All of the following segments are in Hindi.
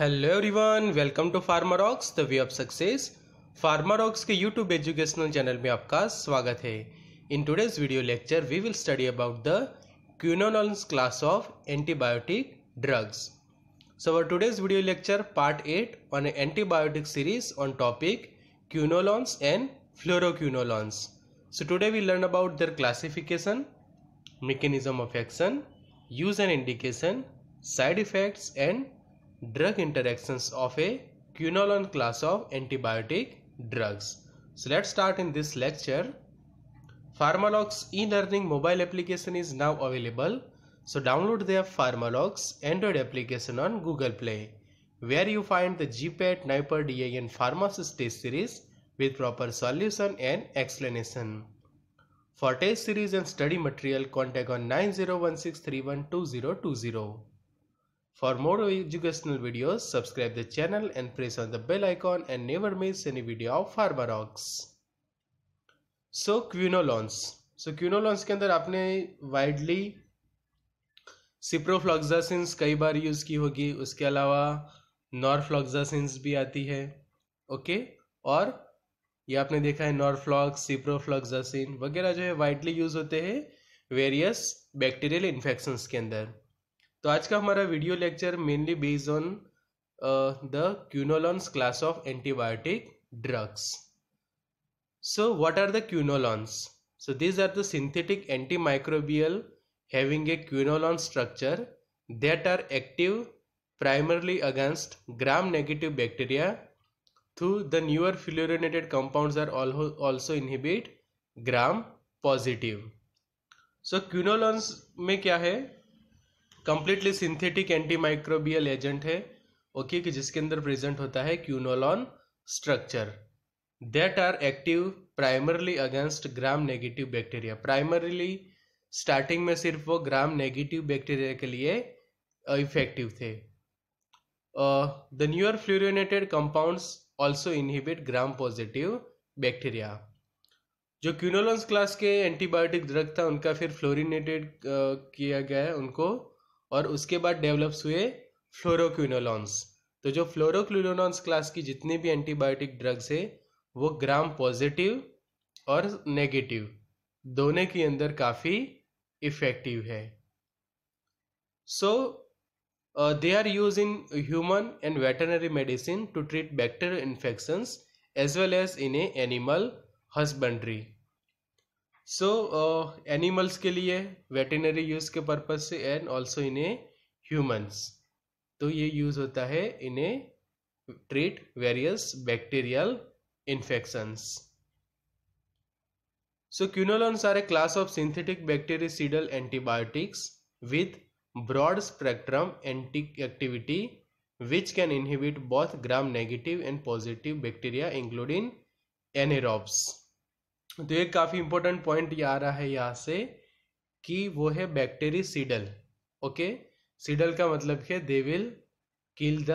Hello everyone welcome to farmer ox the way of success farmer ox के यूट्यूब एजुकेशनल चैनल में आपका स्वागत है in today's video lecture we will study about the quinolones class of antibiotic drugs so our today's video lecture part eight on antibiotic series on topic quinolones and fluoroquinolones so today we learn about their classification mechanism of action use and indication side effects and drug interactions of a quinolone class of antibiotic drugs. So let's start in this lecture. Pharmalogs e-learning mobile application is now available. So download their Pharmalogs Android application on Google Play where you find the GPAT Niper DIN Pharmacist test series with proper solution and explanation. For test series and study material contact on 9016312020. For more educational videos, subscribe the channel and press on the bell icon and never miss any video of Pharmarox. So quinolones. So quinolones के अंदर आपने widely सिप्रोफ्लॉक्सासिन्स कई बार use की होगी उसके अलावा नॉर्फ्लॉक्सासिन्स भी आती है okay? और ये आपने देखा है norflox, ciprofloxacin वगैरह जो है widely use होते हैं various bacterial infections के अंदर तो आज का हमारा video lecture mainly based on the quinolones class of antibiotic drugs so what are the quinolones so these are the synthetic anti microbial having a quinolone structure that are active primarily against gram negative bacteria through the newer fluorinated compound are also inhibit gram positive so quinolones में क्या है कंप्लीटली सिंथेटिक एंटीमाइक्रोबियल एजेंट है ओके okay, कि जिसके अंदर प्रेजेंट होता है quinolone structure that are active primarily against gram negative bacteria primarily starting में सिर्फ वो ग्राम नेगेटिव बैक्टीरिया के लिए इफेक्टिव uh, थे the newer fluorinated compounds also inhibit gram positive bacteria जो क्यूनोलॉन्स क्लास के एंटीबायोटिक ड्रग था उनका फिर फ्लोरिनेटेड uh, किया गया है उनको और उसके बाद डेवलप्स हुए फ्लोरोक्विनोलॉन्स तो जो फ्लोरोक्विनोलॉन्स क्लास की जितनी भी एंटीबायोटिक ड्रग्स है वो ग्राम पॉजिटिव और नेगेटिव दोनों के अंदर काफ़ी इफेक्टिव है so they are use in human and veterinary medicine to treat bacterial infections as well as in a animal husbandry so animals uh, के लिए वेटनरी यूज के पर्पज से and also in a humans तो ये यूज होता है in a treat various bacterial infections so quinolones are a class of synthetic bactericidal antibiotics with broad spectrum anti activity which can inhibit both gram negative and positive bacteria including anaerobes तो एक काफ़ी इंपॉर्टेंट पॉइंट ये आ रहा है यहाँ से कि वो है बैक्टेरी सीडल ओके सीडल का मतलब है they will kill the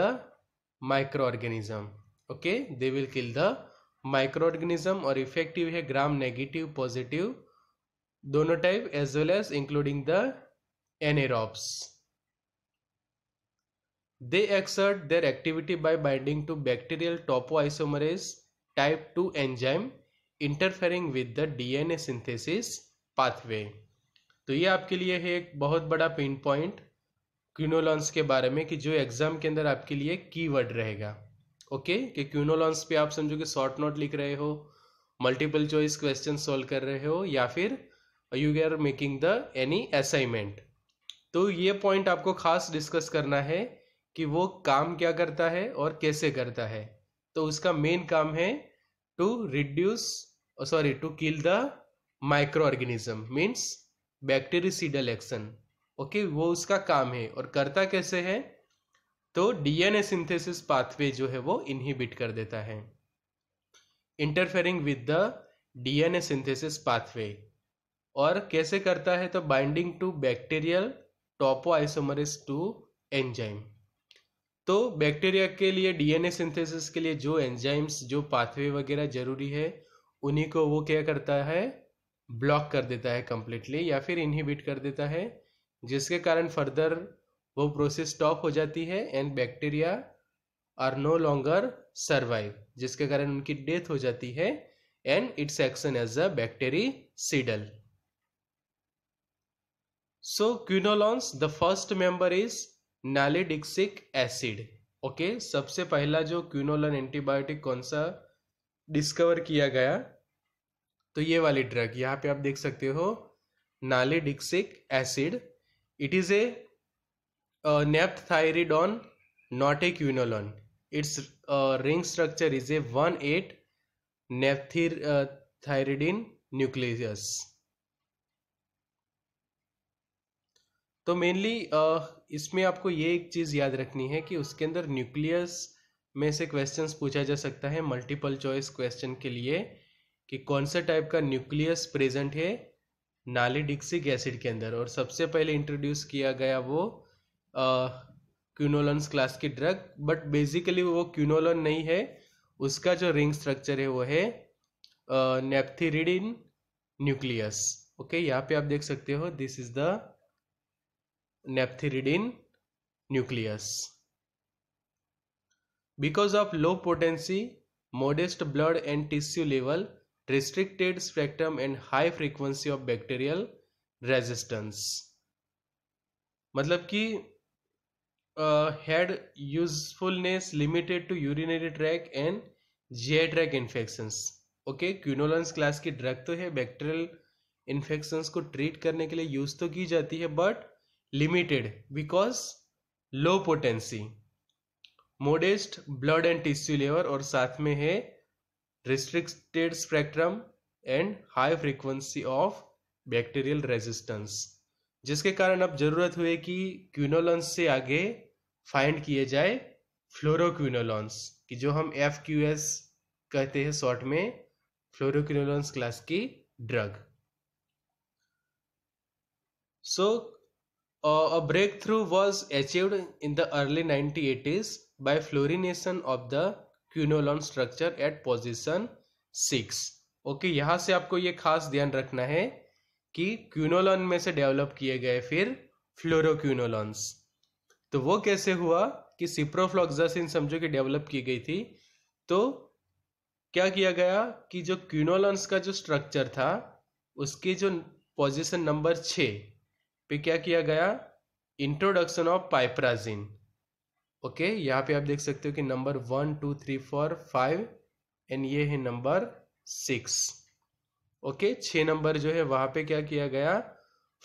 microorganism okay they will kill the microorganism और इफेक्टिव है ग्राम नेगेटिव पॉजिटिव दोनों type as well as including the anaerobes exert exert activity by binding to to topoisomerase type two enzyme interfering with the DNA synthesis pathway तो ये आपके लिए है एक बहुत बड़ा पेन पॉइंट क्यूनोलॉन्स के बारे में कि जो एग्जाम के अंदर आपके लिए कीवर्ड रहेगा ओके कि क्यूनोलॉन्स पे आप समझो कि शॉर्ट नोट लिख रहे हो मल्टीपल चॉइस क्वेश्चन सॉल्व कर रहे हो या फिर you are making the any assignment तो ये पॉइंट आपको खास डिस्कस करना है कि वो काम क्या करता है और कैसे करता है तो उसका मेन काम है to reduce oh sorry to kill the microorganism means bactericidal action okay वो उसका काम है और करता कैसे है तो डीएनए सिंथेसिस पाथवे जो है वो इनहिबिट कर देता है interfering with the DNA synthesis pathway और कैसे करता है तो binding to bacterial isomerase two enzyme तो बैक्टीरिया के लिए डीएनए सिंथेसिस के लिए जो एंजाइम्स जो पाथवे वगैरह जरूरी है उन्हीं को वो क्या करता है ब्लॉक कर देता है कम्प्लीटली या फिर इनहिबिट कर देता है जिसके कारण फर्दर वो प्रोसेस स्टॉप हो जाती है and bacteria are no longer survive जिसके कारण उनकी डेथ हो जाती है and its action as a bactericidal so quinolones the first member is nalidixic acid okay सबसे पहला जो क्यूनोलन एंटीबायोटिक कौन सा डिस्कवर किया गया तो ये वाली ड्रग यहाँ पे आप देख सकते हो nalidixic acid it is a naphthyridone not a quinolone its ring structure is a one eight naphthyridine nucleus तो मेनली इसमें आपको ये एक चीज़ याद रखनी है कि उसके अंदर न्यूक्लियस में से क्वेश्चंस पूछा जा सकता है मल्टीपल चॉइस क्वेश्चन के लिए कि कौन सा टाइप का न्यूक्लियस प्रेजेंट है नालिडिक्सिक एसिड के अंदर और सबसे पहले इंट्रोड्यूस किया गया वो क्यूनोलन्स क्लास की ड्रग बट बेसिकली वो क्यूनोलन नहीं है उसका जो रिंग स्ट्रक्चर है वो है नेप्थीरिडिन न्यूक्लियस ओके यहाँ पे आप देख सकते हो this is the naphthyridine nucleus because of low potency modest blood and tissue level restricted spectrum and high frequency of bacterial resistance मतलब कि had usefulness limited to urinary tract and J tract infection okay quinolones class की ड्रग तो है बैक्टीरियल इन्फेक्शंस को ट्रीट करने के लिए यूज तो की जाती है but limited because low potency modest blood and tissue level और साथ में है restricted spectrum and high frequency of bacterial resistance जिसके कारण अब जरूरत हुए कि क्यूनोलॉन्स से आगे फाइंड किए जाए फ्लोरोक्विनोलॉन्स कि जो हम एफ क्यू एस कहते हैं शॉर्ट में फ्लोरोक्विनोलॉन्स क्लास की drug so so, a breakthrough was achieved in the early 1980s by fluorination of the quinolone structure at position six okay यहां से आपको ये खास ध्यान रखना है कि क्यूनोलॉन में से डेवलप किए गए फिर फ्लोरोक्यूनोलॉन्स तो वो कैसे हुआ कि सिप्रोफ्लॉक्सासिन समझो कि डेवलप की गई थी तो क्या किया गया कि जो क्यूनोलॉन्स का जो स्ट्रक्चर था उसकी जो पोजीशन नंबर छः पे क्या किया गया इंट्रोडक्शन ऑफ पाइपराजिन ओके यहाँ पे आप देख सकते हो कि number one two three four five and ये है नंबर सिक्स ओके छ नंबर जो है वहां पे क्या किया गया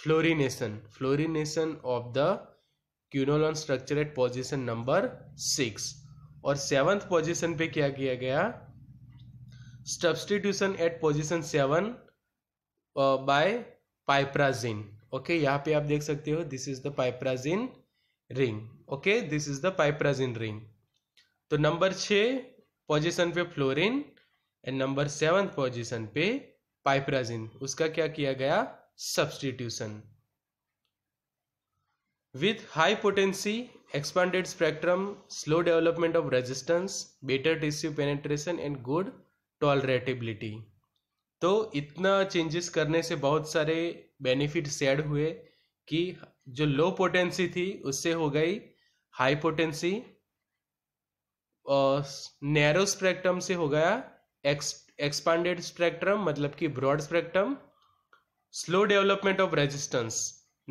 fluorination fluorination of the quinolone structure at position number six और सेवंथ पोजिशन पे क्या किया गया substitution at position seven by piperazine okay okay, यहाँ पे आप देख सकते हो this is the piperazine ring okay this is the piperazine ring तो नंबर छ पोजीशन पे fluorine and number seven position पे पाइप्राजिन उसका क्या किया गया substitution with high potency expanded spectrum slow development of resistance better tissue penetration and good tolerability तो इतना चेंजेस करने से बहुत सारे बेनिफिट सेड हुए कि जो लो पोटेंसी थी उससे हो गई हाई पोटेंसी नैरो स्पेक्ट्रम से हो गया एक्स एक्सपांडेड स्पेक्ट्रम मतलब कि broad spectrum slow development of resistance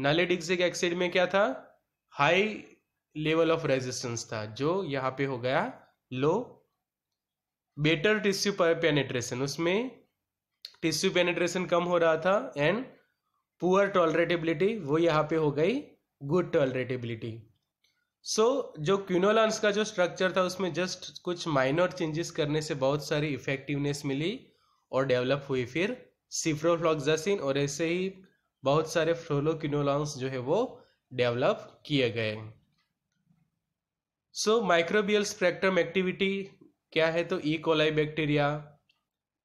nalidixic acid में क्या था हाई लेवल ऑफ रेजिस्टेंस था जो यहाँ पे हो गया लो बेटर टिश्यू पेनेट्रेशन उसमें टिश्यू पेनिट्रेशन कम हो रहा था एंड पुअर टॉलरेटेबिलिटी वो यहाँ पे हो गई गुड टॉलरेटेबिलिटी सो जो क्यूनोलॉन्स का जो स्ट्रक्चर था उसमें जस्ट कुछ माइनर चेंजेस करने से बहुत सारी इफेक्टिवनेस मिली और डेवलप हुई फिर सिफ्रोफ्लॉक्सासिन और ऐसे ही बहुत सारे क्यूनोलॉन्स जो है वो डेवलप किए गए सो माइक्रोबियल स्पेक्ट्रम एक्टिविटी क्या है तो ई कोलाई बैक्टीरिया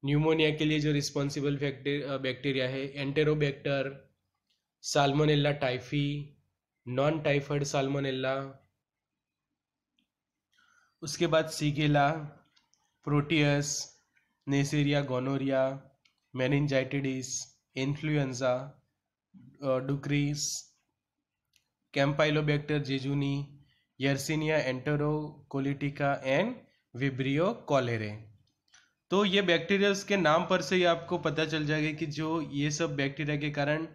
न्यूमोनिया के लिए जो रिस्पॉन्सिबल बैक्टीरिया है Enterobacter Salmonella typhi non typhoid Salmonella उसके बाद Shigella Proteus Neisseria gonorrhoeae meningitidis influenzae ducreyi Campylobacter jejuni Yersinia enterocolitica and Vibrio cholerae तो ये बैक्टीरियल्स के नाम पर से ही आपको पता चल जाएगा कि जो ये सब बैक्टीरिया के कारण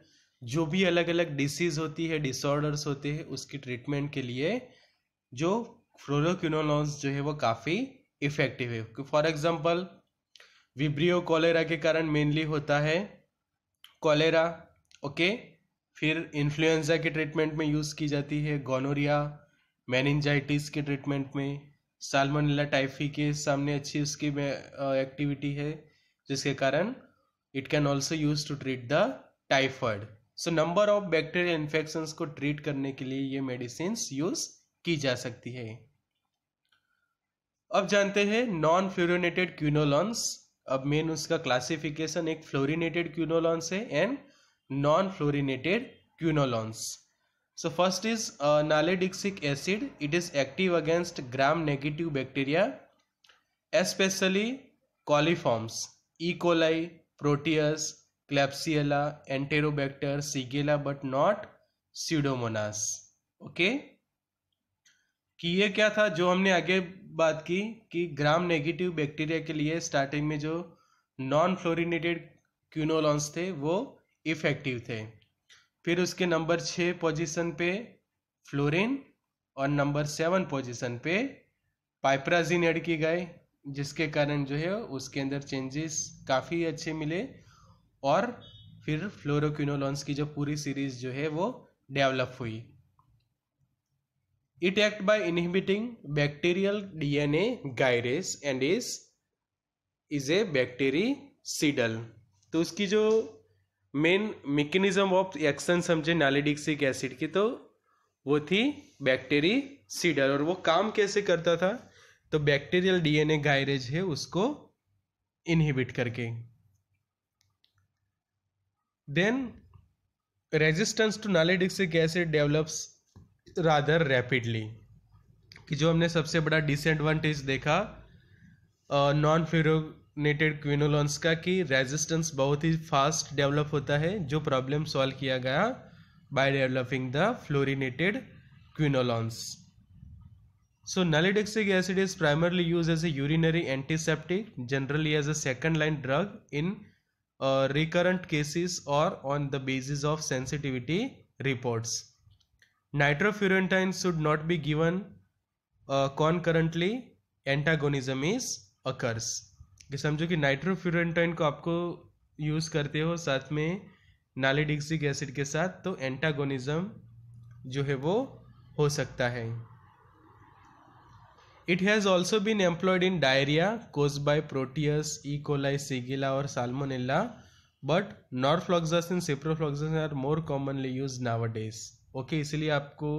जो भी अलग अलग डिसीज होती है डिसऑर्डर्स होते हैं उसकी ट्रीटमेंट के लिए जो फ्लोरोक्यूनोलॉन्स जो है वो काफ़ी इफेक्टिव है फॉर एग्जाम्पल विब्रियो कॉलेरा के कारण मेनली होता है कॉलेरा ओके फिर इन्फ्लुएंजा के ट्रीटमेंट में यूज़ की जाती है गोनोरिया मैनजाइटिस के ट्रीटमेंट में साल्मोनेला टाइफी के सामने अच्छी उसकी एक्टिविटी है जिसके कारण it can also use to treat the typhoid so number of bacterial infection को ट्रीट करने के लिए ये मेडिसिन यूज की जा सकती है अब जानते हैं नॉन फ्लोरिनेटेड क्यूनोलॉन्स अब मेन उसका क्लासिफिकेशन एक फ्लोरिनेटेड क्यूनोलॉन्स है and non fluorinated quinolones So first is uh, nalidixic acid. It is active against gram-negative bacteria, especially coliforms, E. coli, Proteus, Klebsiella, Enterobacter, Shigella, but not Pseudomonas. Okay okay? कि ये क्या था जो हमने आगे बात की कि ग्राम नेगेटिव बैक्टीरिया के लिए स्टार्टिंग में जो नॉन फ्लोरिनेटेड क्यूनोलॉन्स थे वो इफेक्टिव थे फिर उसके नंबर छ पोजीशन पे फ्लोरिन और नंबर सेवन पोजीशन पे पाइपराजिन ऐड की गए जिसके कारण जो है उसके अंदर चेंजेस काफ़ी अच्छे मिले और फिर फ्लोरोक्विनोलॉन्स की जो पूरी सीरीज जो है वो डेवलप हुई act by inhibiting bacterial DNA gyrase and is is a bactericidal तो उसकी जो मेन मेकेनिज्म ऑफ एक्शन समझे नालिडिक्सिक एसिड की तो वो थी बैक्टेरी सीडर और वो काम कैसे करता था तो बैक्टीरियल डीएनए गायरेज है उसको इनहिबिट करके then resistance to nalidixic acid develops rather rapidly कि जो हमने सबसे बड़ा डिसएडवांटेज देखा नॉन फ्यूरो नेटेड क्विनोलॉन्स का कि रेजिस्टेंस बहुत ही फास्ट डेवलप होता है जो प्रॉब्लम सॉल्व किया गया by developing the fluorinated quinolones so nalidixic acid is primarily use as a urinary antiseptic generally as a second line drug in recurrent cases और on the basis of sensitivity reports nitrofurantoin should not be given concurrently antagonism is occurs कि समझो कि नाइट्रोफ्यूरेंटाइन को आपको यूज़ करते हो साथ में नालीडिक्सिक एसिड के साथ तो एंटागोनिज्म जो है वो हो सकता है it has also been employed in diarrhoea caused by Proteus E coli Shigella और Salmonella but norfloxacin ciprofloxacin are more commonly use nowadays okay इसलिए आपको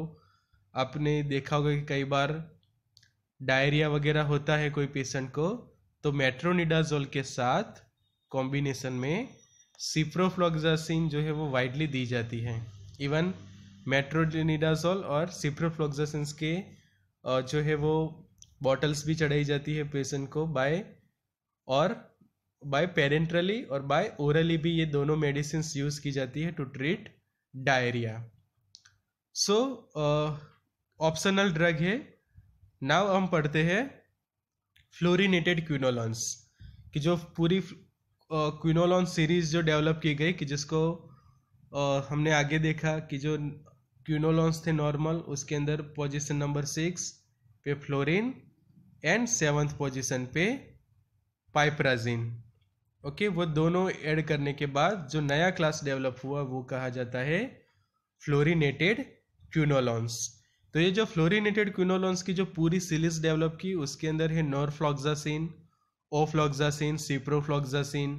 आपने देखा होगा कि कई बार डायरिया वगैरह होता है कोई पेशेंट को तो मेट्रोनिडाजोल के साथ कॉम्बिनेशन में सिप्रोफ्लोक्सासिन जो है वो वाइडली दी जाती है इवन मेट्रोनिडाजोल और सिप्रोफ्लोक्सासिन के जो है वो बॉटल्स भी चढ़ाई जाती है पेशेंट को बाय और बाय पेरेंट्रली और बाय ओरली भी ये दोनों मेडिसिन यूज़ की जाती है to treat diarrhoea so optional drug है नाव हम पढ़ते हैं फ्लोरीनेटेड क्विनोलॉन्स कि जो पूरी क्विनोलॉन सीरीज जो डेवलप की गई कि जिसको uh, हमने आगे देखा कि जो क्विनोलॉन्स थे नॉर्मल उसके अंदर पोजीशन नंबर सिक्स पे फ्लोरीन एंड सेवन्थ पोजीशन पे पाइपराजिन ओके वो दोनों ऐड करने के बाद जो नया क्लास डेवलप हुआ वो कहा जाता है फ्लोरिनेटेड क्यूनोलॉन्स तो ये जो फ्लोरिनेटेड क्विनोलोन्स की जो पूरी सीरीज डेवलप की उसके अंदर है नॉरफ्लॉक्सासिन ओफ्लॉक्सासिन सिप्रोफ्लॉक्जासिन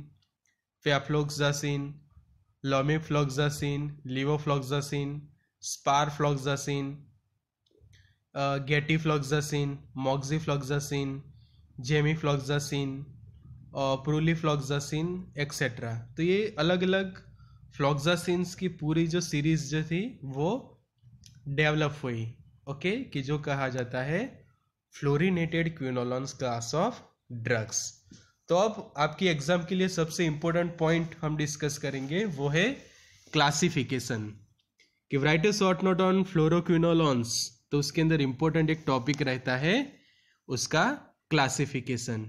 फेफ्लॉक्जासिन लोमिफ्लॉक्जासिन लिवोफ्लॉक्सासिन स्पारफ्लॉक्सासिन गेटीफ्लॉक्जासिन मॉक्जीफ्लॉक्जासिन जेमीफ्लॉक्जासिन और प्रोलीफ्लॉक्जासिन एक्सेट्रा तो ये अलग अलग फ्लॉक्जासिन्स की पूरी जो सीरीज जो थी वो डेवलप हुई ओके कि जो कहा जाता है fluorinated quinolones class of drugs तो अब आपकी एग्जाम के लिए सबसे इंपॉर्टेंट पॉइंट हम डिस्कस करेंगे वो है क्लासिफिकेशन कि write a short note on fluoroquinolones तो उसके अंदर इंपॉर्टेंट एक टॉपिक रहता है उसका क्लासिफिकेशन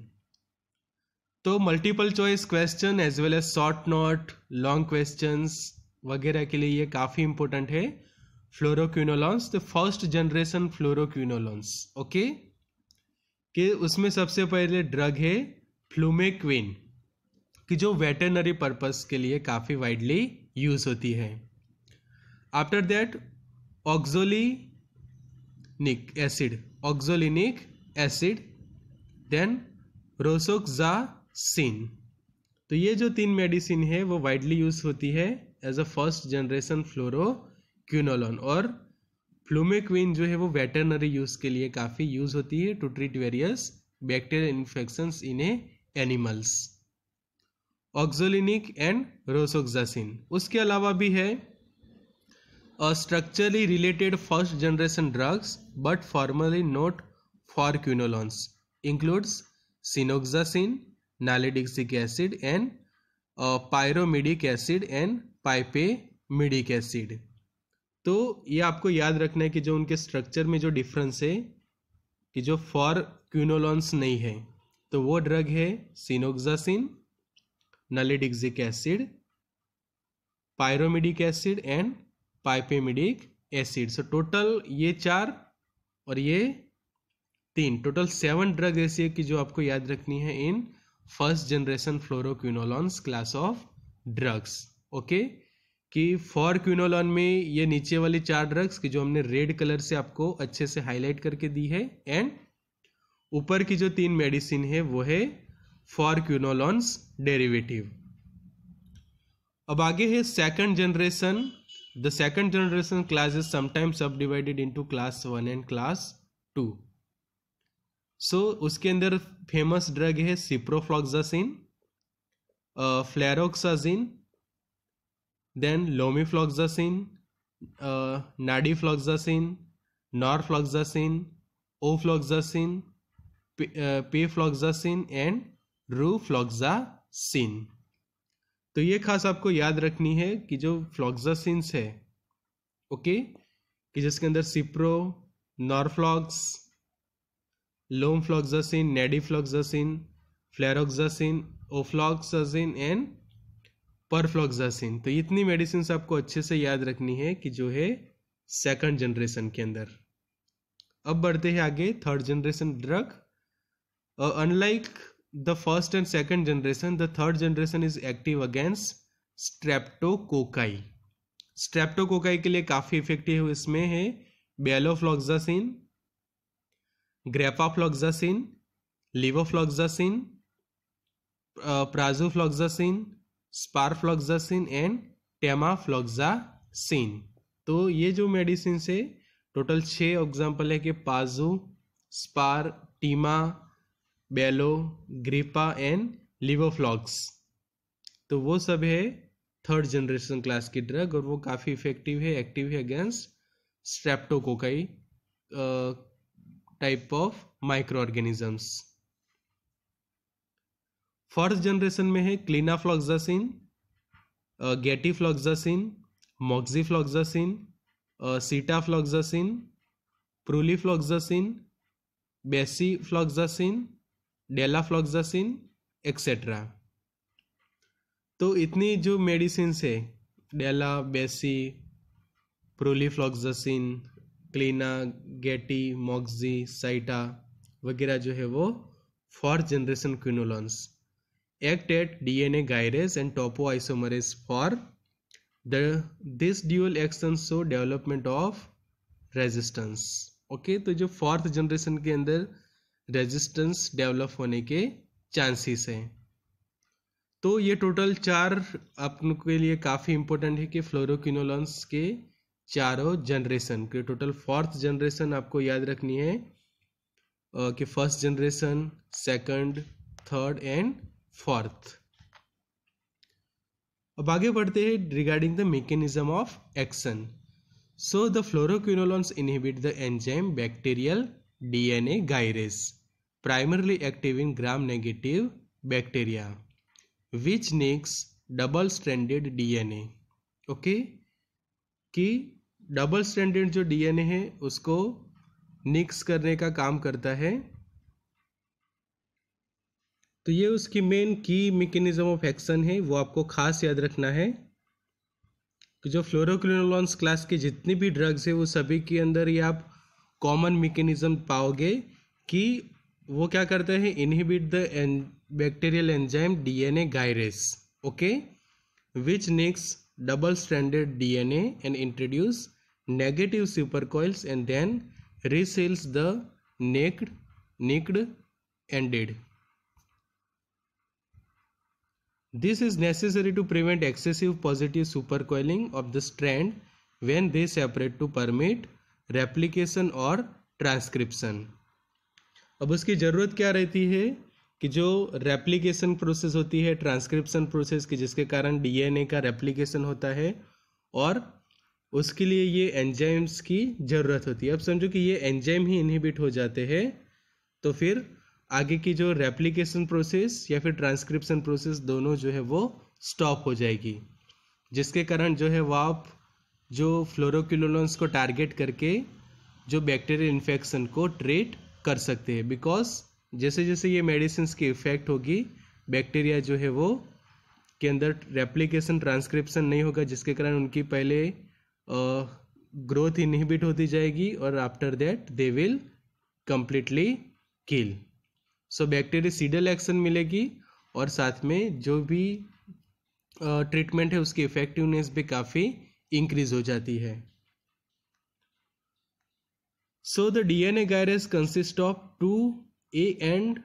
तो multiple choice question as well as short note long questions वगैरह के लिए ये काफ़ी इंपॉर्टेंट है फ्लोरोक्विनोलॉन्स तो फर्स्ट जनरेशन फ्लोरोक्विनोलॉन्स ओके कि उसमें सबसे पहले ड्रग है फ्लूमेक्विन कि जो वेटरनरी पर्पस के लिए काफ़ी वाइडली यूज़ होती है after that oxolinic acid oxolinic acid then rosoxacin तो ये जो तीन मेडिसिन है वो वाइडली यूज़ होती है as a first generation fluoroquinolone और फ्लूमेक्वीन जो है वो वेटरनरी यूज़ के लिए काफ़ी यूज़ होती है to treat various bacterial infections in a animals oxolinic and rosoxacin उसके अलावा भी है structurally related first generation drugs but formally not four quinolones includes cinoxacin nalidixic acid and piromidic acid and pipemidic acid तो ये आपको याद रखना है कि जो उनके स्ट्रक्चर में जो डिफरेंस है कि जो फॉर क्यूनोलॉन्स नहीं है तो वो ड्रग है cinoxacin nalidixic acid piromidic acid and pipemidic acid so total ये चार और ये तीन टोटल सेवन ड्रग ऐसी है कि जो आपको याद रखनी है इन first generation fluoroquinolones class of drugs okay कि फॉर क्यूनोलॉन में ये नीचे वाली चार ड्रग्स की जो हमने रेड कलर से आपको अच्छे से हाईलाइट करके दी है एंड ऊपर की जो तीन मेडिसिन है वो है फॉर क्यूनोलॉन्स डेरिवेटिव अब आगे है second generation the second generation class is sometimes subdivided into class one and class two so उसके अंदर फेमस ड्रग है ciprofloxacin fleroxacin then lomifloxacin, uh, nadifloxacin, norfloxacin, ofloxacin, p- uh, pifloxacin and rufloxacin तो ये खास आपको याद रखनी है कि जो फ्लॉक्सासिन्स है ओके कि जिसके अंदर cipro norflox lomefloxacin nadifloxacin fleroxacin ofloxacin and pefloxacin तो इतनी मेडिसिन आपको अच्छे से याद रखनी है कि जो है सेकंड जनरेशन के अंदर अब बढ़ते हैं आगे third generation drug unlike the first and second generation the third generation is active against streptococci streptococci के लिए काफ़ी इफेक्टिव इसमें है बेलोफ्लॉक्सासिन ग्रेपाफ्लॉक्सासिन लिवोफ्लॉक्सासिन प्राजोफ्लॉक्सासिन स्पारफ्लॉक्सासिन एंड टेमाफ्लॉक्सासिन तो ये जो मेडिसिन से टोटल छः एग्जाम्पल है कि पाजो स्पार टीमा बेलो ग्रीपा एंड लिवोफ्लॉक्स तो वो सब है थर्ड जनरेशन क्लास की ड्रग और वो काफ़ी इफेक्टिव है एक्टिव है against streptococci type of micro organisms first generation में है क्लिनाफ्लॉक्सासिन गेटीफ्लॉक्सासिन मॉक्जीफ्लॉक्सासिन सीटाफ्लॉक्सासिन प्रूलीफ्लॉक्सासिन बेसीफ्लॉक्सासिन डेलाफ्लॉक्सासिन एक्सेट्रा तो इतनी जो मेडिसिन है डेला बेसी प्रोलीफ्लॉक्सासिन क्लीना गेटी मॉक्जी साइटा वगैरह जो है वो fourth generation quinolones act at DNA gyrase and topoisomerase for the this dual action show development of resistance okay, तो जो fourth generation के अंदर resistance develop होने के chances हैं तो ये टोटल चार अपन के लिए काफ़ी इम्पोर्टेंट है कि फ्लोरोक्विनोलॉन्स के चारों जनरेशन के टोटल फोर्थ जनरेशन आपको याद रखनी है कि first generation second third and fourth अब आगे बढ़ते हैं regarding the mechanism of action so the fluoroquinolones inhibit the enzyme bacterial DNA gyrase primarily active in gram negative bacteria which makes double stranded DNA okay कि डबल स्टैंडर्ड जो डीएनए है उसको निक्स करने का काम करता है तो ये उसकी मेन की मेकेनिज्म ऑफ एक्शन है वो आपको खास याद रखना है कि जो फ्लोरोक्लिनोलॉन्स क्लास के जितने भी ड्रग्स है वो सभी के अंदर ये आप कॉमन मेकेनिज्म पाओगे कि वो क्या करते हैं inhibit the an bacterial enzyme DNA gyrase okay which nicks double standard DNA and introduce negative super coils and then reseals the nicked nicked ended This is necessary to prevent excessive positive supercoiling of the strand when they separate to permit replication और ट्रांसक्रिप्शन अब उसकी ज़रूरत क्या रहती है कि जो रेप्लीकेशन प्रोसेस होती है ट्रांसक्रिप्शन प्रोसेस की जिसके कारण डीएनए का रेप्लीकेशन होता है और उसके लिए ये एंजाइम्स की ज़रूरत होती है अब समझो कि ये एंजाइम ही इनहिबिट हो जाते हैं तो फिर आगे की जो रेप्लीकेशन प्रोसेस या फिर ट्रांसक्रिप्शन प्रोसेस दोनों जो है वो स्टॉप हो जाएगी जिसके कारण जो है वो आप जो फ्लोरोक्यूलोलोन्स को टारगेट करके जो बैक्टीरियल इन्फेक्शन को ट्रीट कर सकते हैं बिकॉज जैसे जैसे ये मेडिसिन की इफ़ेक्ट होगी बैक्टीरिया जो है वो के अंदर रेप्लीकेशन ट्रांसक्रिप्शन नहीं होगा जिसके कारण उनकी पहले ग्रोथ इनहिबिट होती जाएगी और after that they will completely kill so cidal action मिलेगी और साथ में जो भी ट्रीटमेंट है उसकी इफेक्टिवनेस भी काफ़ी इंक्रीज हो जाती है so the DNA gyrase consist of two A and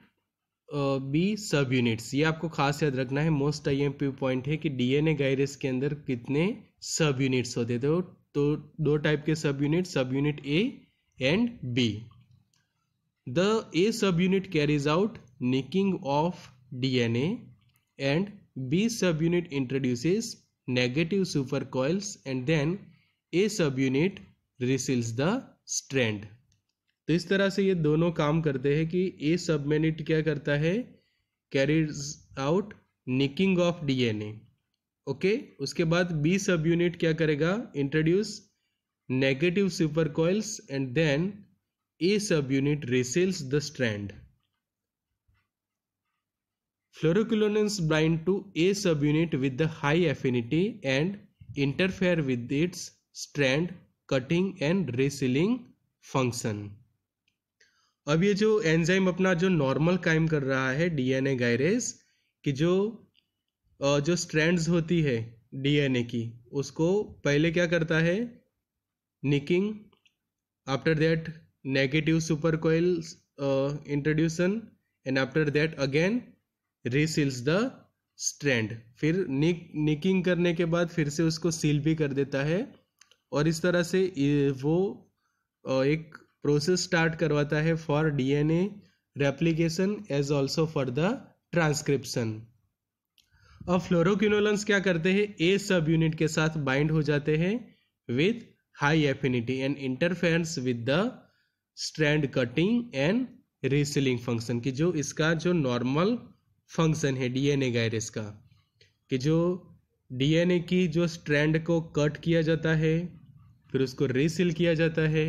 B subunits ये आपको खास याद रखना है most I M P point है कि डीएनए गायरस के अंदर कितने सब यूनिट्स होते थे तो, तो दो टाइप के subunit subunit A and B the A subunit the A subunit carries out and B subunit introduces negative super negative and then A subunit रिसील्स the स्ट्रेंड तो इस तरह से ये दोनों काम करते हैं कि ए सब यूनिट क्या करता है carries out nicking of DNA okay उसके बाद बी सब यूनिट क्या करेगा introduce negative super coils and then A subunit resails the strand. Fluoroculonins bind to A subunit with the high affinity and interfere with its strand cutting and resealing function अब ये जो एंजाइम अपना जो नॉर्मल काम कर रहा है डीएनए गायरेज कि जो जो स्ट्रैंड्स होती है डीएनए की उसको पहले क्या करता है nicking after that negative coil uh, introduction and after that again reseals the strand फिर निक निकिंग करने के बाद फिर से उसको सील भी कर देता है और इस तरह से वो uh, एक प्रोसेस स्टार्ट करवाता है for DNA replication as also for the transcription अब फ्लोरोक्यूनोलन्स क्या करते हैं ए सब यूनिट के साथ बाइंड हो जाते हैं with high affinity and interference with the strand cutting and resealing function की जो इसका जो नॉर्मल फंक्शन है डीएनए गायरस का कि जो डीएनए की जो स्ट्रैंड को कट किया जाता है फिर उसको रिसिल किया जाता है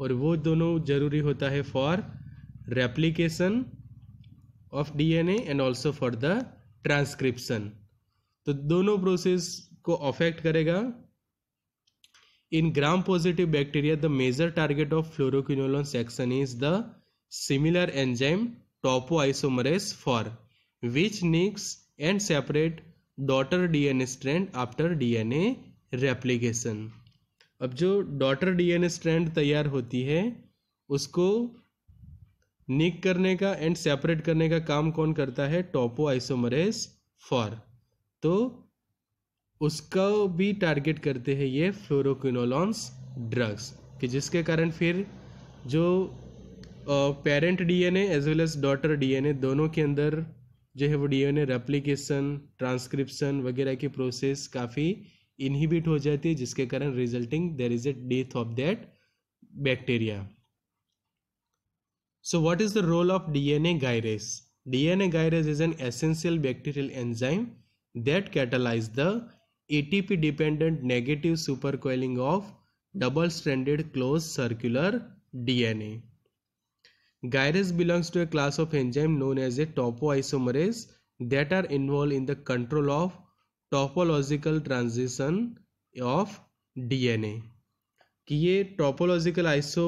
और वो दोनों जरूरी होता है for replication of DNA and also for the transcription तो दोनों प्रोसेस को अफेक्ट करेगा In gram-positive bacteria, the major target of fluoroquinolones action is the similar enzyme topoisomerase 4, which nicks and separate daughter DNA strand after DNA replication अब जो डॉटर डीएनए स्ट्रैंड तैयार होती है उसको निक करने का एंड सेपरेट करने का काम कौन करता है टोपो आइसोमरेज फॉर तो उसका भी टारगेट करते हैं ये फ्लोरोक्विनोलॉन्स ड्रग्स कि जिसके कारण फिर जो parent DNA as well as daughter DNA दोनों के अंदर जो है वो डीएनए रेप्लिकेशन ट्रांसक्रिप्शन वगैरह की प्रोसेस काफ़ी इनहिबिट हो जाती है जिसके कारण resulting there is a death of that bacteria so what is the role of DNA gyrase DNA gyrase is an essential bacterial enzyme that catalyse the ATP dependent negative supercoiling of double stranded closed circular DNA. Gyrase belongs to a class of enzyme known as a topoisomerase that are involved in the control of topological transition of DNA. कि ये topological iso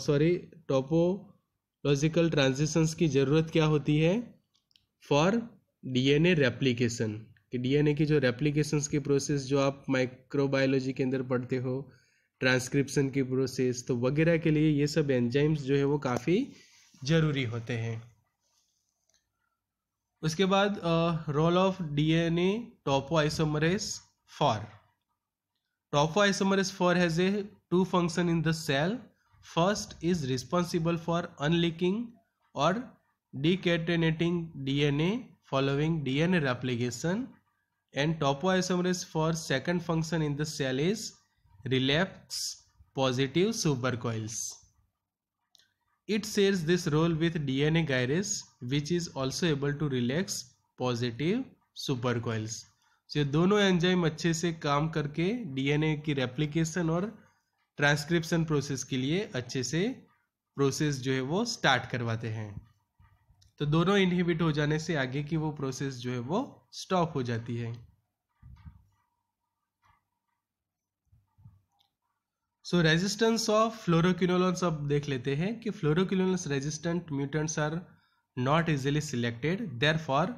sorry topological transitions की ज़रूरत क्या होती है फॉर डीएनए रेप्लिकेशन कि डीएनए की जो रेप्लीकेशन की प्रोसेस जो आप माइक्रोबायोलॉजी के अंदर पढ़ते हो ट्रांसक्रिप्शन की प्रोसेस तो वगैरह के लिए ये सब एंजाइम्स जो है वो काफ़ी ज़रूरी होते हैं उसके बाद role of DNA topoisomerase four topoisomerase four has a two function in the cell first is responsible for unlinking और decatenating DNA following DNA replication and topoisomerase for second function in the cell is relapse positive supercoils it shares this role with dna gyrase which is also able to relax positive supercoils so ये दोनों एंजाइम अच्छे से काम करके डीएनए की रेप्लिकेशन और ट्रांसक्रिप्शन प्रोसेस के लिए अच्छे से प्रोसेस जो है वो स्टार्ट करवाते हैं तो दोनों इनहिबिट हो जाने से आगे की वो प्रोसेस जो है वो स्टॉप हो जाती है सो रेजिस्टेंस ऑफ फ्लोरोक्यूनोलॉन्स अब देख लेते हैं कि fluoroquinolones resistant mutants are not easily selected therefore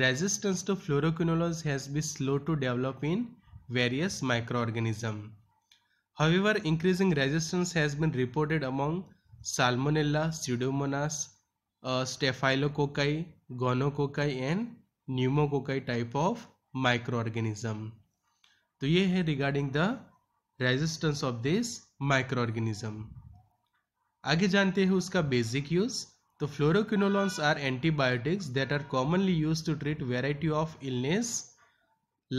resistance to fluoroquinolones has be slow to develop in various micro organism however increasing resistance has been reported among Salmonella staphylococci gonococci and pneumococci type of micro organism तो ये है regarding the resistance of this micro organism आगे जानते हैं उसका बेसिक यूज तो fluoroquinolones are antibiotics that are commonly use to treat variety of illness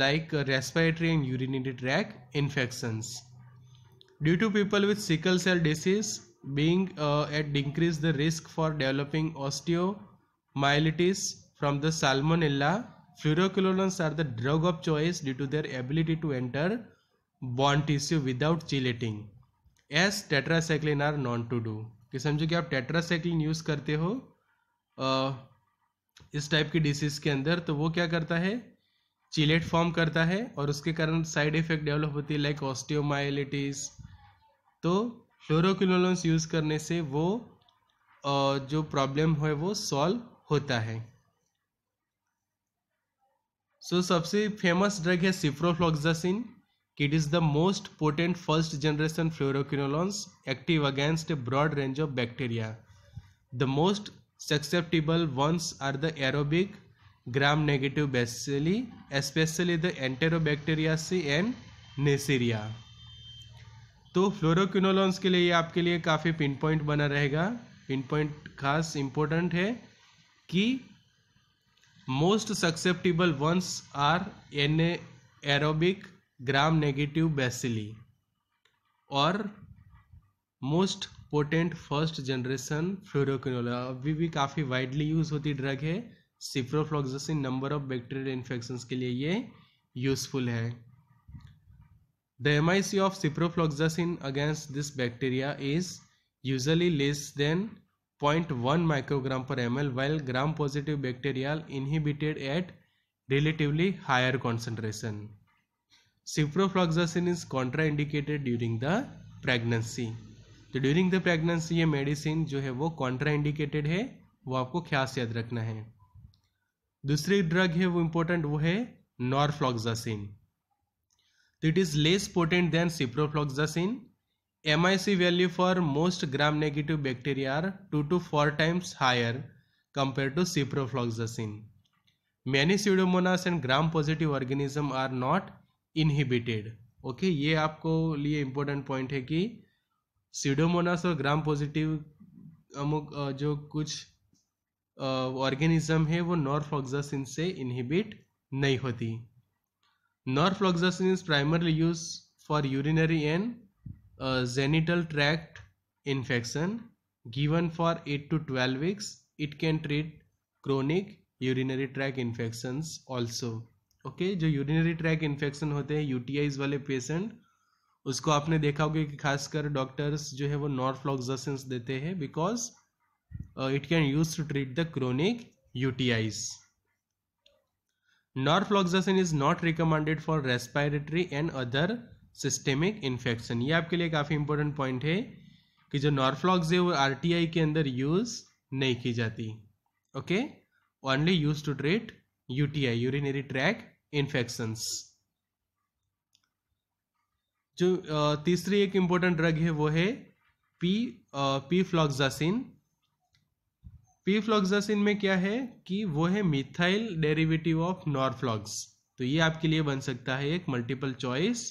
like respiratory and urinary tract infection due to people with sickle cell disease being at increase the risk for developing osteomyelitis from the salmonella fluoroquinolones are the drug of choice due to their ability to enter bone tissue without chelating as tetracycline are known to do कि समझो कि आप टेट्रासाइक्लिन यूज़ करते हो आ, इस टाइप की डिसीज़ के अंदर तो वो क्या करता है चिलेट फॉर्म करता है और उसके कारण साइड इफेक्ट डेवलप होती है लाइक ऑस्टियोमाइलिटिस तो फ्लोरोक्यूलोलोन्स यूज़ करने से वो जो प्रॉब्लम है वो सॉल्व होता है सो सबसे फेमस ड्रग है ciprofloxacin it is the most potent first generation fluoroquinolones active against a broad range of bacteria the most susceptible ones are the aerobic gram negative bacilli especially the Enterobacteriaceae and Neisseria तो फ्लोरोक्विनोलॉन्स के लिए ये आपके लिए काफ़ी पिन पॉइंट बना रहेगा पिन पॉइंट खास इम्पोर्टेंट है कि most susceptible ones are an aerobic gram negative bacilli और most potent first generation fluoroquinolone अभी भी काफ़ी वाइडली यूज़ होती ड्रग है ciprofloxacin number of bacterial infections के लिए ये यूज़फुल है the M I C of ciprofloxacin against this bacteria is usually less than 0.1 microgram per ml while gram positive bacterial inhibited at relatively higher concentration ciprofloxacin is contraindicated during the pregnancy तो ड्यूरिंग द प्रेगनेंसी ये मेडिसिन जो है वो कॉन्ट्राइंडिकेटेड है वो आपको ख्यास याद रखना है दूसरी ड्रग है वो इम्पोर्टेंट वो है नॉरफ्लॉक्सासिन तो it is less potent than ciprofloxacin MIC value for most gram negative bacteria are 2 to 4 times higher compared to ciprofloxacin. Many pseudomonas and gram positive organism are not inhibited. Okay okay, ये आपको लिए इम्पोर्टेंट पॉइंट है कि सीडोमोनास और ग्राम पॉजिटिव अमुक जो कुछ ऑर्गेनिज्म है वो नॉरफ्लॉक्सासिन से इनहिबिट नहीं होती norfloxacin is primarily use for urinary and genital tract infection given for eight to twelve weeks it can treat chronic urinary tract tract also okay जो यूरिनरी ट्रैक इन्फेक्शन होते हैं यू वाले पेशेंट उसको आपने देखा होगा कि खासकर डॉक्टर्स जो है वो नॉर्फ्लॉक्सासेंस देते हैं because it can use to treat the chronic UTIs norfloxacin is not recommended for respiratory and other systemic infection ये आपके लिए काफ़ी इंपॉर्टेंट पॉइंट है कि जो नॉर्फ्लॉक्स है वो आर के अंदर यूज़ नहीं की जाती okay only use to treat UTI urinary tract infections जो तीसरी एक इम्पोर्टेंट ड्रग है वो है P pefloxacin pefloxacin में क्या है कि वो है मिथाइल डेरिवेटिव ऑफ नॉर्फ्लॉक्स तो ये आपके लिए बन सकता है एक मल्टीपल चॉइस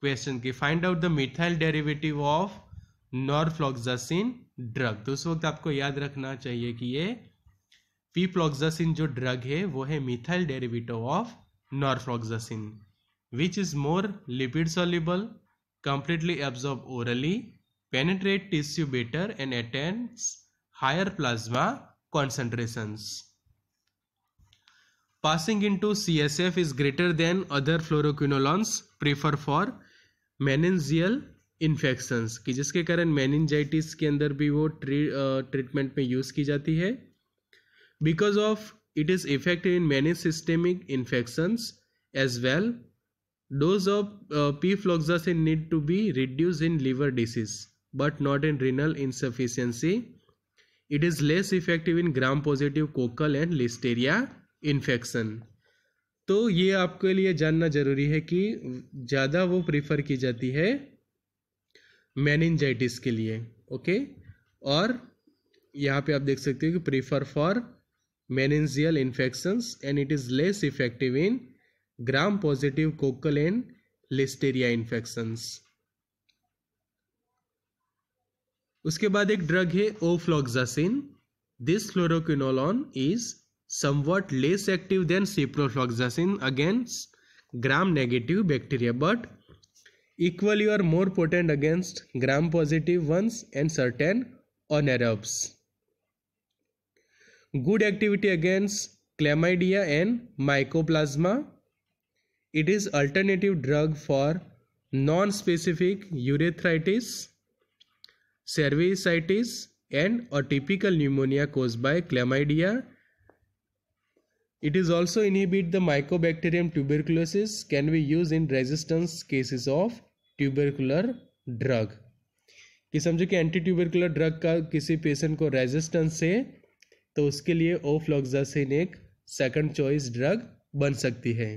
क्वेश्चन की find out the methyl derivative of norfloxacin drug तो उस वक्त आपको याद रखना चाहिए कि ये पीप्लॉक्सासिन जो ड्रग है वो है methyl derivative of norfloxacin which is more lipid soluble completely absorb orally penetrate tissue better and attends higher plasma concentrations Passing into CSF is greater than other fluoroquinolones prefer for meningeal infections कि जिसके कारण मैनजाइटिस के अंदर भी वो ट्रीटमेंट में यूज़ की जाती है because of it is effective in many systemic infections as well dose of P in need to be reduce in liver disease but not in renal insufficiency it is less effective in gram positive coccal and listeria infection तो ये आपके लिए जानना ज़रूरी है कि ज़्यादा वो प्रीफर की जाती है मैनजाइटिस के लिए ओके और यहाँ पे आप देख सकते हो कि prefer for meningeal infections and it is less effective in gram positive coccal and listeria infections उसके बाद एक ड्रग है ofloxacin this fluoroquinolone is somewhat less active than ciprofloxacin against gram-negative bacteria but equally or more potent against gram-positive ones and certain anaerobes. Good activity against chlamydia and mycoplasma. It is alternative drug for non-specific urethritis, cervicitis and atypical pneumonia caused by chlamydia It is also inhibit the Mycobacterium tuberculosis can be used in resistance cases of tubercular drug. कि समझो कि एंटी ट्यूबरकुलर ड्रग का किसी पेशेंट को रेजिस्टेंस है तो उसके लिए ओफ्लॉक्सासिन एक सेकंड चॉइस ड्रग बन सकती है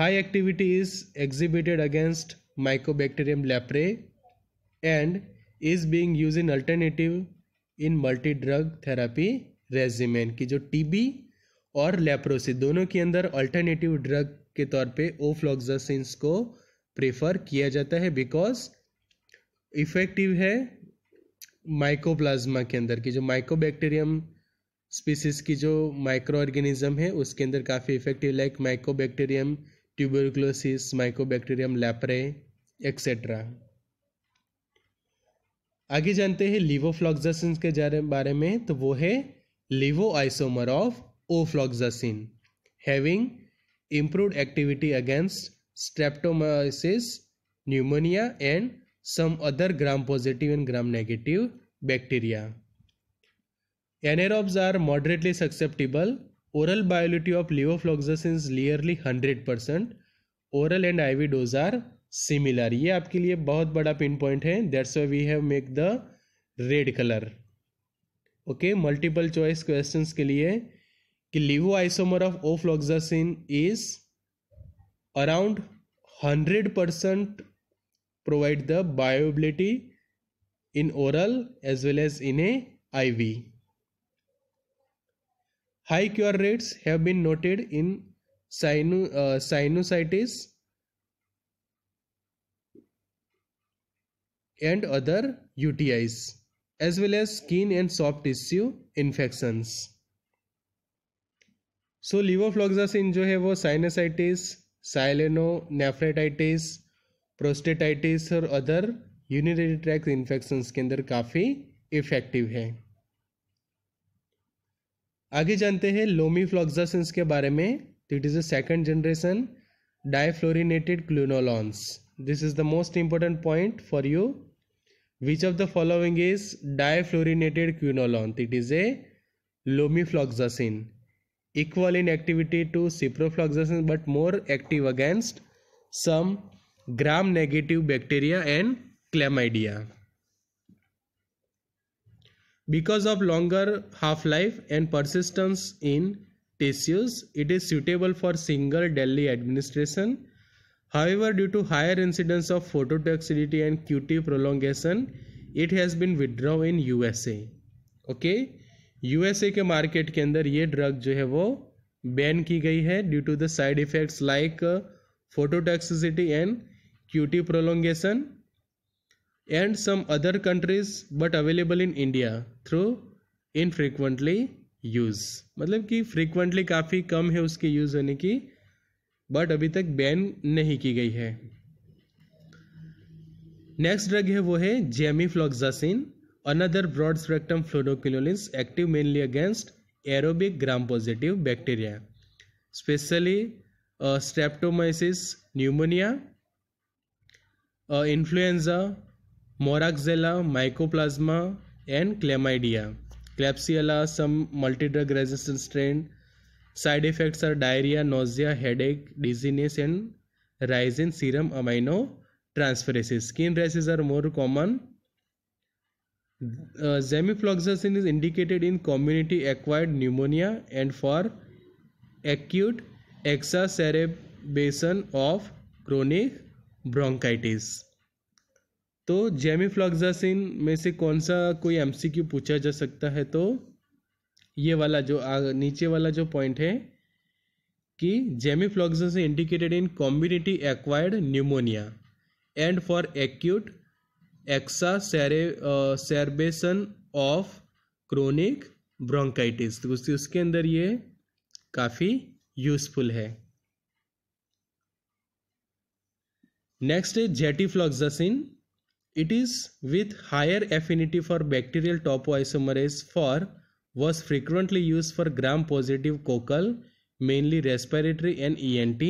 high activity is exhibited against mycobacterium leprae and is being used in alternative in multi drug therapy regimen की जो टीबी और लेप्रोसी दोनों के अंदर अल्टरनेटिव ड्रग के तौर पे ओफ्लॉक्सासिन्स को प्रेफर किया जाता है बिकॉज इफेक्टिव है माइकोप्लाज्मा के अंदर की जो माइकोबैक्टीरियम स्पीसीज की जो माइक्रो ऑर्गेनिज्म है उसके अंदर काफ़ी effective like mycobacterium tuberculosis mycobacterium leprae etcetera आगे जानते हैं लिवोफ्लॉक्सिन के बारे में तो वो है levoisomer of ofloxacin having improved activity against streptomyces, pneumonia and some other gram-positive and gram-negative bacteria. Anaerobes are moderately susceptible. Oral biology of levofloxacin is nearly 100%. Oral and IV dose are similar. ये आपके लिए बहुत बड़ा पिन पॉइंट है that's we have make the red colour okay multiple choice question के लिए कि levo isomer of ofloxacin is around hundred percent provide the bioavailability in oral as well as in a IV we high cure rates have been noted in sinusitis and other UTIs as well as skin and soft tissue infections. So levofloxacin जो है वो साइनसाइटिस साइलेनो नेफ्रेटाइटिस प्रोस्टेटाइटिस और अदर यूनिटरी ट्रैक्ट इन्फेक्शंस के अंदर काफ़ी इफेक्टिव है आगे जानते हैं लोमी फ्लॉक्सासिन्स के बारे में it is a second generation difluorinated quinolones this is the most important point for you Which of the following is difluorinated quinolone? It is a lomifloxacin. Equal in activity to ciprofloxacin but more active against some gram-negative bacteria and chlamydia. Because of longer half-life and persistence in tissues, it is suitable for single daily administration However, due to higher incidence of phototoxicity and QT prolongation, it has been withdrawn in USA. Okay USA के मार्केट के अंदर ये ड्रग जो है वो बैन की गई है due to the side effects like phototoxicity and QT prolongation and some other countries but available in India through infrequently use मतलब कि फ्रीक्वेंटली काफ़ी कम है उसके यूज़ होने की बट अभी तक बैन नहीं की गई है नेक्स्ट ड्रग है वो है gemifloxacin another broad spectrum fluoroquinolones active mainly against aerobic gram positive bacteria specially streptomyces pneumonia influenza moraxella mycoplasma and chlamydia klebsiella some multi drug resistant strand side effects are diarrhoea nausea headache dizziness and rise in serum amino transferases skin rashes are more common gemifloxacin is indicated in community acquired pneumonia and for acute exa exacerbation of chronic bronchitis तो जेमिफ्लॉक्सिन में से कौन सा कोई एमसीक्यू पूछा जा सकता है तो ये वाला जो आ, नीचे वाला जो पॉइंट है कि gemifloxacin indicated in community acquired pneumonia and for acute exacerbation of chronic bronchitis तो उसके अंदर ये काफ़ी यूजफुल है नेक्स्ट है it is with higher affinity for bacterial topoisomerase for was frequently used for gram positive cocal, mainly respiratory and ENT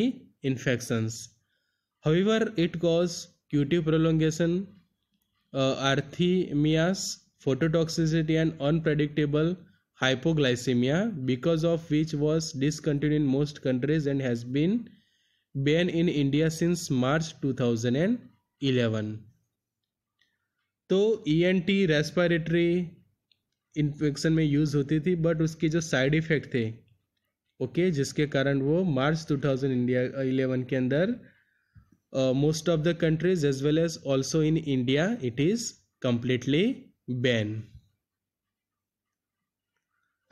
infections. However, it caused QT prolongation, uh, arrhythmias, phototoxicity, and unpredictable hypoglycemia, because of which was discontinued in most countries and has been banned in India since March 2011. तो E N T respiratory infection में यूज़ होती थी बट उसके जो साइड इफ़ेक्ट थे ओके okay, जिसके कारण वो मार्च 2000 इंडिया इलेवन के अंदर most of the countries as well as also in India it is completely ban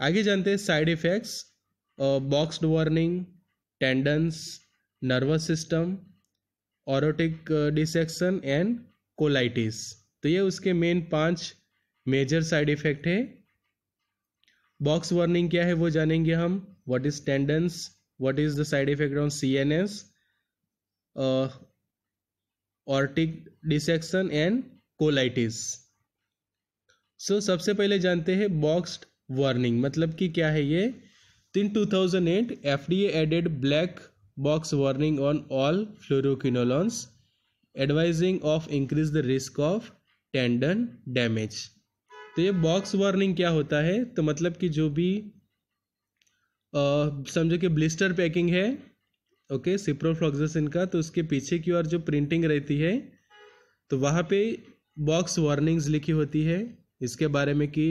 आगे जानते हैं side effects boxed warning tendons nervous system aortic dissection and colitis तो ये उसके मेन पांच मेजर साइड इफेक्ट है बॉक्स वार्निंग क्या है वो जानेंगे हम what is tendons what is the side effect on C N S aortic dissection and colitis so सबसे पहले जानते हैं बॉक्स्ड वार्निंग मतलब कि क्या है ये in 2008 FDA added black box warning on all fluoroquinolones advising of increase the risk of tendon damage तो ये बॉक्स वार्निंग क्या होता है तो मतलब कि जो भी समझो कि ब्लिस्टर पैकिंग है ओके सिप्रोफ्लॉक्सिन का तो उसके पीछे की ओर जो प्रिंटिंग रहती है तो वहाँ पे बॉक्स वार्निंग्स लिखी होती है इसके बारे में कि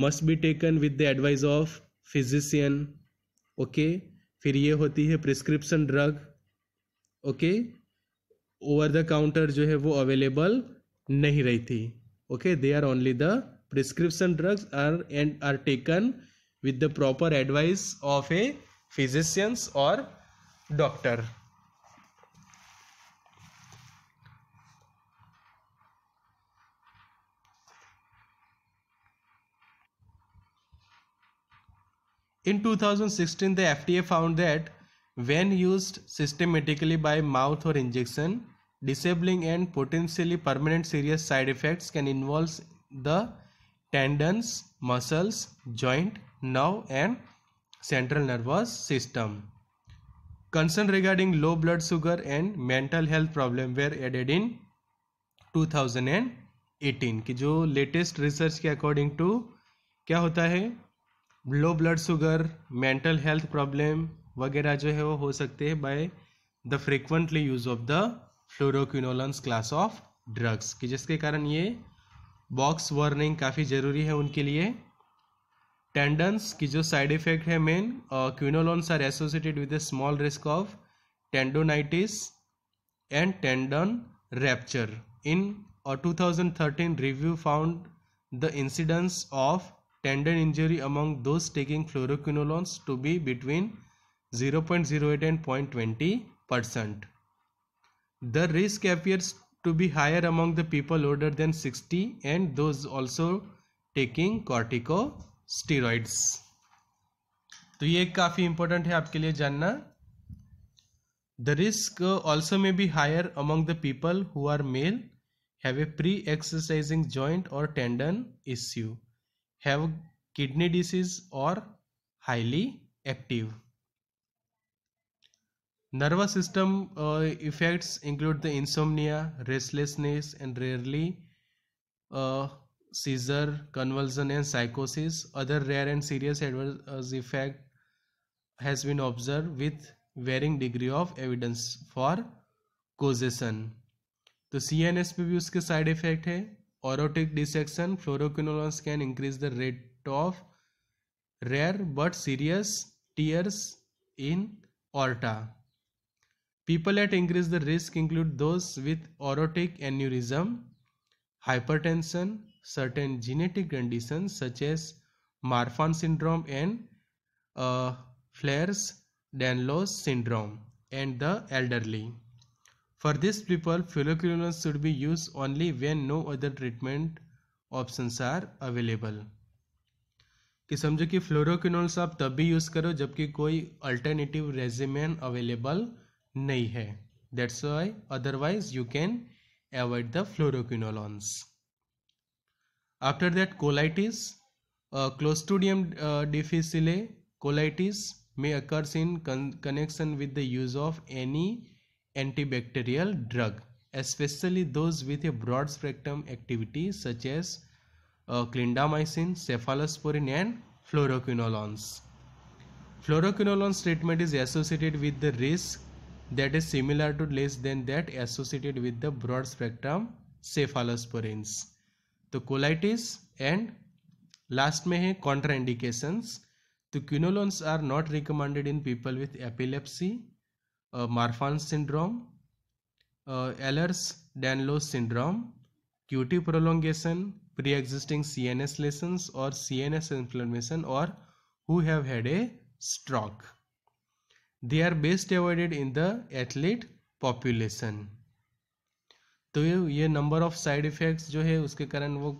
must be taken with the advice of physician okay फिर ये होती है prescription drug okay over the counter जो है वो अवेलेबल नहीं रही थी okay they are only the prescription drugs are and are taken with the proper advice of a physicians or doctor In 2016, the FDA found that when used systematically by mouth or injection, disabling and potentially permanent serious side effects can involve the tendons muscles joint nerve and central nervous system concern regarding low blood sugar and mental health problem were added in 2018 कि जो लेटेस्ट रिसर्च के अकॉर्डिंग टू क्या होता है low blood sugar mental health problem वगैरह जो है वो हो सकते हैं by the frequently use of the fluoroquinolones class of drugs कि जिसके कारण ये बॉक्स वार्निंग काफ़ी ज़रूरी है उनके लिए टेंडन्स की जो साइड इफेक्ट है main quinolones are associated with a small risk of tendonitis and tendon rupture in और 2013 review found the incidence of tendon injury among those taking fluoroquinolones to be between 0.08 and 0.20 percent the risk appears to be higher among the people older than 60 and those also taking corticosteroids. तो ये काफ़ी इंपॉर्टेंट है आपके लिए जानना the risk also may be higher among the people who are male have a pre exercising joint or tendon issue have kidney disease or highly active Nervous system uh, effects include the insomnia, restlessness, and rarely uh, seizure, convulsion, and psychosis. Other rare and serious adverse effect has been observed with varying degree of evidence for causation. तो सी एन एस पे भी उसके साइड इफेक्ट है aortic dissection fluoroquinolones can increase the rate of rare but serious tears in aorta People at increased risk include those with aortic aneurysm, hypertension, certain genetic conditions such as Marfan syndrome and uh, Flares Danlos syndrome, and the elderly. For these people, fluocinolones should be used only when no other treatment options are available कि समझो कि फ्लोरोक्विनोल्स आप तब भी यूज़ करो जबकि कोई अल्टरनेटिव रेजिमेन अवेलेबल नहीं है that's why otherwise you can avoid the fluoroquinolones after that colitis clostridium uh, difficile colitis may occurs in connection with the use of any antibacterial drug especially those with a broad spectrum activity such as uh, clindamycin cephalosporin and fluoroquinolones fluoroquinolones treatment is associated with the risk that is similar to less than that associated with the broad spectrum cephalosporins. The colitis and last में है contraindications. the quinolones are not recommended in people with epilepsy, uh, Marfan syndrome, uh, Ehlers-Danlos syndrome, QT prolongation, pre-existing CNS lesions or CNS inflammation or who have had a stroke they are best avoided in the athlete population So, ये ये नंबर ऑफ साइड इफ़ेक्ट्स जो है उसके कारण वो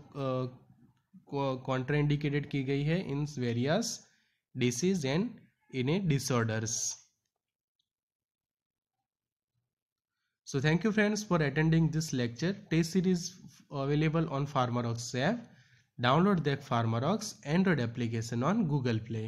कॉन्ट्राइंडिकेटेड की गई है in various disease and in a So thank you friends for attending this lecture. Test series available on Pharmarox app. Download the Pharmarox Android application on Google Play.